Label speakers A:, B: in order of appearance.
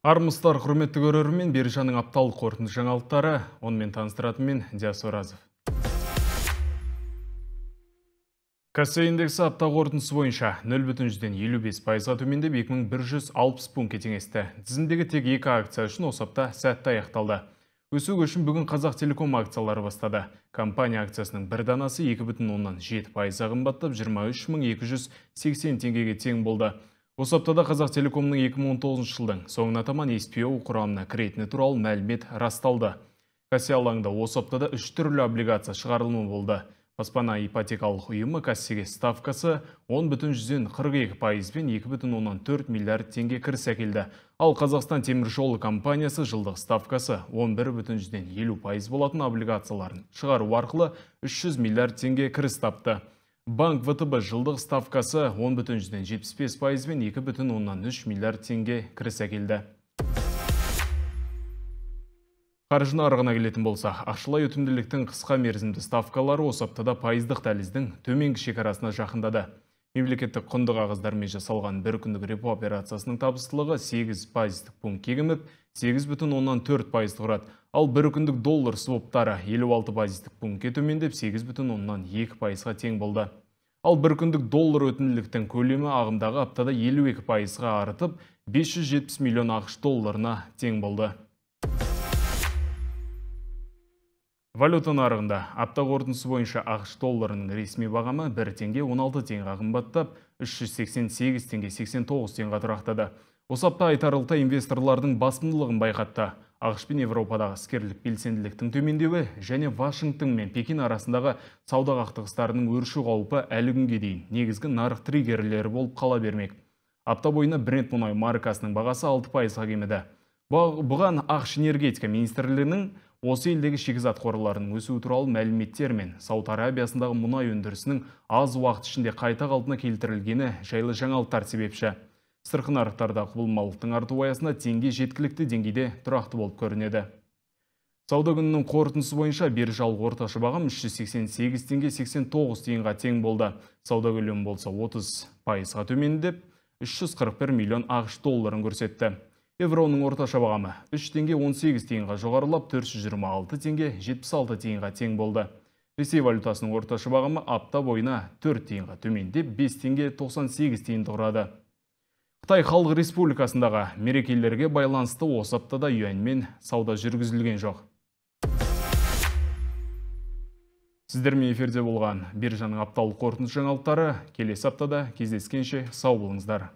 A: Армыстар құрметті көрермен биржаның апталық қорытынды жаңалықтары онымен таныстыратын мен диас оразов Кассе индексі апта қорытындысы бойынша 0,55 пайызға төмендеп 2160 пунктке теңесті. Тізімдегі тек екі акция үшін осы апта сәтті аяқталды. Өсу үшін бүгін Қазақ Телеком акциялары бастады. Компания акциясының бір данасы 2,7 пайызға қымбаттап 23280 теңгеге тең болды. Осы аптада Қазақтелекомның 2019 жылдың соңына таман СПО құрамына кіретіні туралы мәлімет расталды. Касси алаңда осы аптада үш түрлі облигация шығарылымы болды. Баспана ипотекалық ұйымы кассиге ставкасы 10 бүтін жүзден 42 пайызбен 2 бүтін оннан миллиард теңге кіріс әкелді. Ал Қазақстан темір жолы компаниясы жылдық ставкасы 11 бүтін жүзден 50 пайыз болатын облигацияларын шығару арқылы 300 миллиард теңге кіріс тапты. Банк ВТБ жылдық ставкасы 10 бүтін жүзден 75 пайызбен 2 бүтін оннан миллиард теңге кіріс әкелді. Қаржы арғына келетін болса, ақшылай өтімділіктің қысқа мерзімді ставкалары осы аптада пайыздық тәліздің төменгі шекарасына жақындады мемлекеттік құнды қағаздармен жасалған бір күндік репо операциясының табыстылығы 8 пайыздық пункт кегіміп 8,4 пайызды құрады ал бір күндік доллар своптары 56 пайыздық пунктке төмендеп 8,2 пайызға тең болды ал бір күндік доллар өтінділіктің көлемі ағымдағы аптада 52 пайызға арытып 570 миллион ақш долларына тең болды Валюта нарығында апта қорытындысы бойынша ақш долларының ресми бағамы 1 теңге 16 теңге қымбаттап, 388 теңге 89 теңге тұрақтады. Осы апта айтарлықтай инвесторлардың басымдылығын байқатты. ақш пен Европадағы іскерлік белсенділіктің төмендеуі және Вашингтон мен Пекин арасындағы сауда қақтығыстарының өршу қаупі әлі күнге дейін негізгі нарық триггерлері болып қала бермек. Апта бойына бренд мұнай маркасының бағасы 6 пайызға кеміді. Бұған ақш энергетика министрлігінің осы елдегі шикізат қорларының өсі туралы мәліметтер мен сауд арабиясындағы мұнай өндірісінің аз уақыт ішінде қайта қалпына келтірілгені жайлы жаңалықтар себепші Сырқын нарықтардағы құбылмалықтың артуы аясында теңге жеткілікті деңгейде тұрақты болып көрінеді сауда күнінің қорытынсы бойынша биржалық орташа бағам 388 тенге 89 тиынға тең болды сауда көлемі болса 30 пайызға төмендеп 341 миллион ағыш долларын көрсетті Евроның орташа бағамы 3 теңге 18 теңге жоғарылап 426 теңге 76 теңге тең болды. Ресей валютасының орташа бағамы апта бойына 4 теңге төмендеп 5 теңге 98 теңге тұрады. Қытай халық республикасындағы мерекелерге байланысты осы аптада юаньмен сауда жүргізілген жоқ. Сіздермен еферде болған бір жаның апталық қорытынды жаңалықтары келесі аптада кездескенше сау болыңыздар.